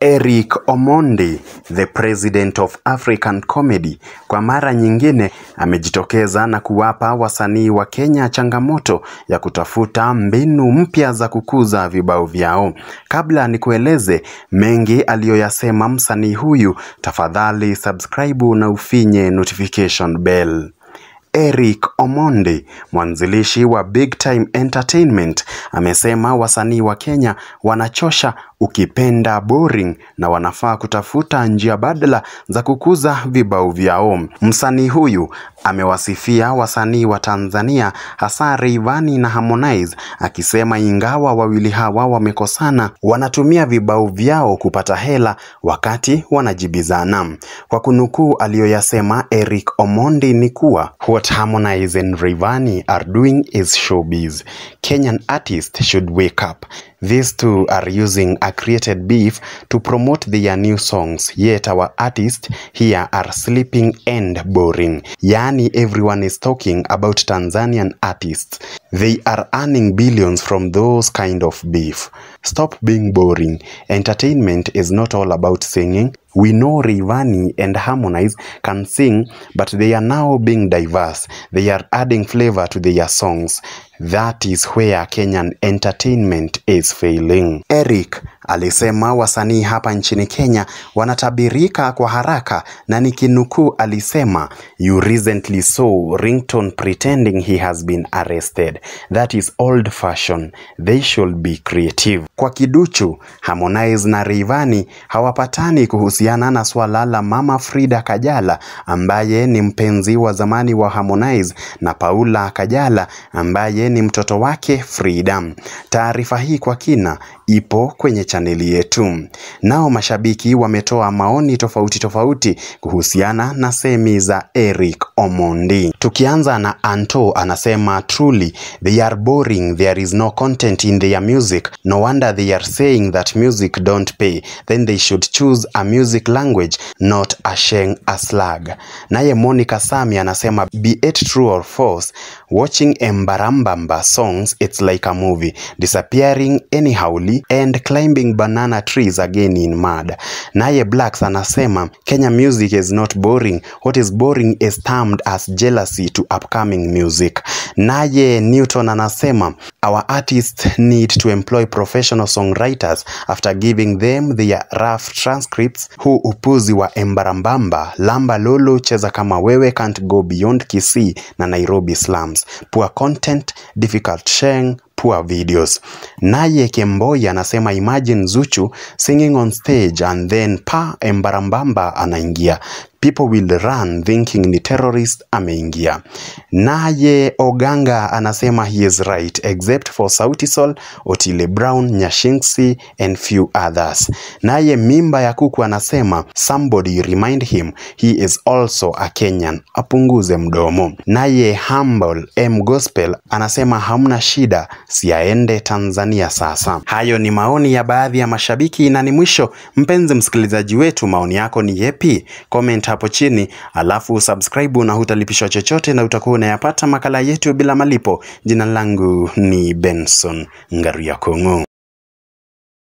Eric Omondi, the president of African Comedy, kwa mara nyingine amejitokeza na kuwapa wasanii wa Kenya changamoto ya kutafuta mbinu mpya za kukuza vibao vyao. Kabla ni kueleze mengi aliyoyasema msanii huyu, tafadhali subscribe na ufinye notification bell. Eric Omondi, mwanzilishi wa Big Time Entertainment, amesema wasanii wa Kenya wanachosha ukipenda boring na wanafaa kutafuta njia badala za kukuza vibao vyao. Msanii huyu amewasifia wasanii wa Tanzania hasa Rayvanny na Harmonize akisema ingawa wawili hawa wamekosana, wanatumia vibao vyao kupata hela wakati wanajibizana. Kwa kunukuu aliyoyasema Eric Omondi ni kuwa what Harmonize and Rayvanny are doing is showbiz. Kenyan artists should wake up. These two are using a created beef to promote their new songs, yet our artists here are sleeping and boring. Yani everyone is talking about Tanzanian artists. They are earning billions from those kind of beef. Stop being boring. Entertainment is not all about singing. We know Rayvanny and Harmonize can sing, but they are now being diverse. They are adding flavor to their songs. That is where Kenyan entertainment is failing. Eric alisema wasanii hapa nchini Kenya wanatabirika kwa haraka na nikinukuu alisema you recently saw Ringtone pretending he has been arrested. That is old fashion. They should be creative. Kwa kiduchu, Harmonize na Rayvanny hawapatani kuhusiana na swala la Mama Frida Kajala ambaye ni mpenzi wa zamani wa Harmonize na Paula Kajala ambaye ni mtoto wake Freedom. Taarifa hii kwa kina ipo kwenye chaneli yetu. Nao mashabiki wametoa maoni tofauti tofauti kuhusiana na semi za Eric Omondi. Tukianza na Anto anasema truly they are boring there is no content in their music no wonder they are saying that music don't pay then they should choose a music language not a sheng a slag. Naye Monica Sami anasema be it true or false watching Embaramba Samba songs It's Like a Movie, Disappearing Anyhowly and Climbing Banana Trees Again in Mud. Naye Blacks anasema Kenya music is not boring. What is boring is termed as jealousy to upcoming music. Naye Newton anasema our artists need to employ professional songwriters after giving them their rough transcripts. who upuzi wa Embarambamba, Lamba Lolo, Cheza Kama Wewe, Can't Go Beyond Kisii na Nairobi slums. Poor content Difficult Sheng, poor videos. Naye Kemboi anasema imagine Zuchu singing on stage and then pa Embarambamba anaingia people will run thinking ni terrorist ameingia. Naye Oganga anasema he is right except for Sauti Sol, Otile Brown, Nyashinksi and few others. Naye Mimba ya Kuku anasema somebody remind him he is also a Kenyan, apunguze mdomo. Naye Humble M Gospel anasema hamna shida, siaende Tanzania sasa. Hayo ni maoni ya baadhi ya mashabiki na ni mwisho. Mpenzi msikilizaji wetu, maoni yako ni yepi? Comment hapo chini, alafu subscribe na hutalipishwa chochote na utakuwa unayapata makala yetu bila malipo. Jina langu ni Benson Ngaruya Kong'o.